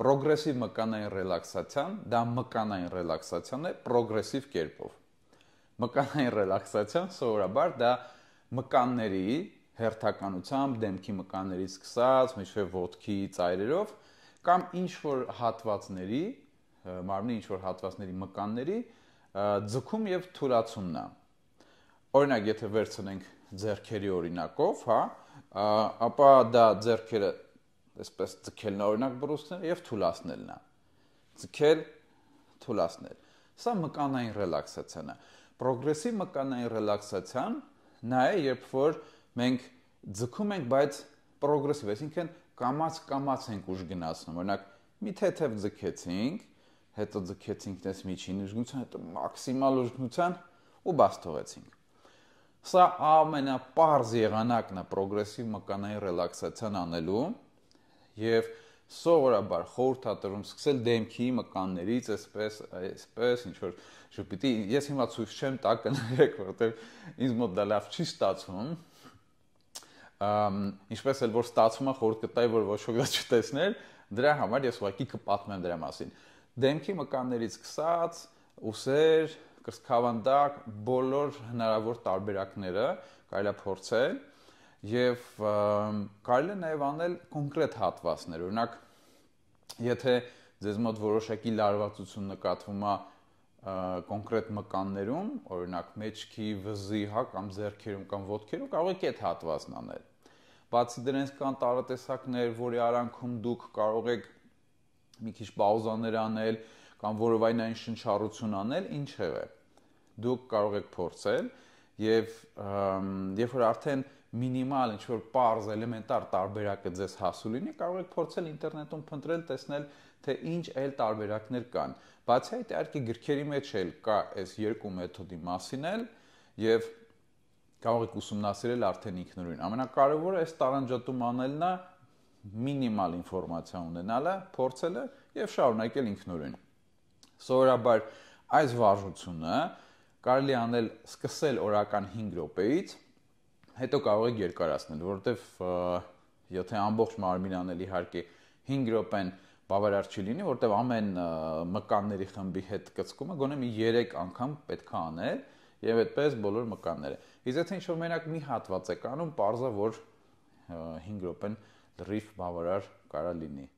Պրոգրեսիվ մկանային ռելաքսացիան, դա մկանային ռելաքսացիան է պրոգրեսիվ կերպով։ Մկանային ռելաքսացիան սովորաբար դա մկանների հերթականությամբ դեմքի մկաններից սկսած մինչև ոտքի ծայրերով կամ ինչ որ հատվածների, մարմնի ինչ որ հատվածների մկանների ձգում եւ թուլացումն է։ Օրինակ, եթե վերցնենք ձերքերի օրինակով, հա, ապա դա ձերքերը այսպես ձգելն օրինակ բռուցքները եւ թուլացնելն է։ Ձգել, թուլացնել։ Սա մկանային ռելաքսացիան է։ Պրոգրեսիվ մկանային ռելաքսացիան նա է, երբ որ մենք ձգում ենք, բայց պրոգրեսիվ, այսինքն կամած կամած ենք ուժ գնացնում։ Օրինակ, մի թեթև ձգեցինք, հետո ձգեցինք դες միջին ուժգնության, հետո մաքսիմալ ուժգնության ու բաց թողեցինք։ Սա ամենապարզ եղանակն է պրոգրեսիվ մկանային ռելաքսացիան անելու եւ սովորաբար խորհրդատերում սկսել դեմքի մկաններից, այսպես, այսպես, ինչ որ Ժուպիտի, ես հիմա ցույց չեմ տա կներեք, որովհետեւ ինձ մոտ դա լավ չի ստացվում։ Ամ ինչպես էլ որ ստացվում է խորտ կտայի, որ ոչ ոք դա չտեսներ, դրա համար ես ուղղակի կպատմեմ դրա մասին։ Դեմքի մկաններից սկսած, ուսեր, կրսքավանդակ, բոլոր հնարավոր տարբերակները կարելի է փորձել եւ կարելի է նաեւ անել կոնկրետ հատվածներ։ Օրինակ, եթե ձեզ մոտ որոշակի լարվածություն նկատվում է կոնկրետ մկաններում, օրինակ մեջքի, վզի, հա, կամ зерքերում կամ ոտքերում կարող եք այդ հատվածն անել։ Բացի դրանից կան տարատեսակներ, որի արանքում դուք կարող եք մի քիչ պաուզաներ անել կամ որովայնային շնչառություն անել, ինչևէ։ Դուք կարող եք փորձել եւ երբ որ արդեն մինիմալ ինչ որ պարզ էլեմենտար տարբերակը ձեզ հասու լինի, կարող եք փորձել ինտերնետում փնտրել, տեսնել թե ինչ այլ տարբերակներ կան։ Բացի այդ, իհարկե գրքերի մեջ էլ կա այս երկու մեթոդի մասին էլ եւ կարող եք ուսումնասիրել արդեն ինքնուրույն։ Ամենակարևորը այս տարանջատում անելն է մինիմալ ինֆորմացիա ունենալը, փորձելը եւ շարունակել ինքնուրույն։ Սովորաբար այս վարժությունը կարելի է անել սկսել օրական 5 րոպեից, հետո կարող եք երկարացնել, որովհետև եթե ամբողջ մարմին անել իհարկե 5 րոպեն բավարար չի լինի, որտեղ ամեն մկանների խմբի հետ կծկումը գոնե մի 3 անգամ պետք է անել եւ այդպես բոլոր մկանները։ Իսկ եթե ինչ-որ մենակ մի հատված է կանում, parza որ 5 րոպեն լրիվ բավարար կարա լինի։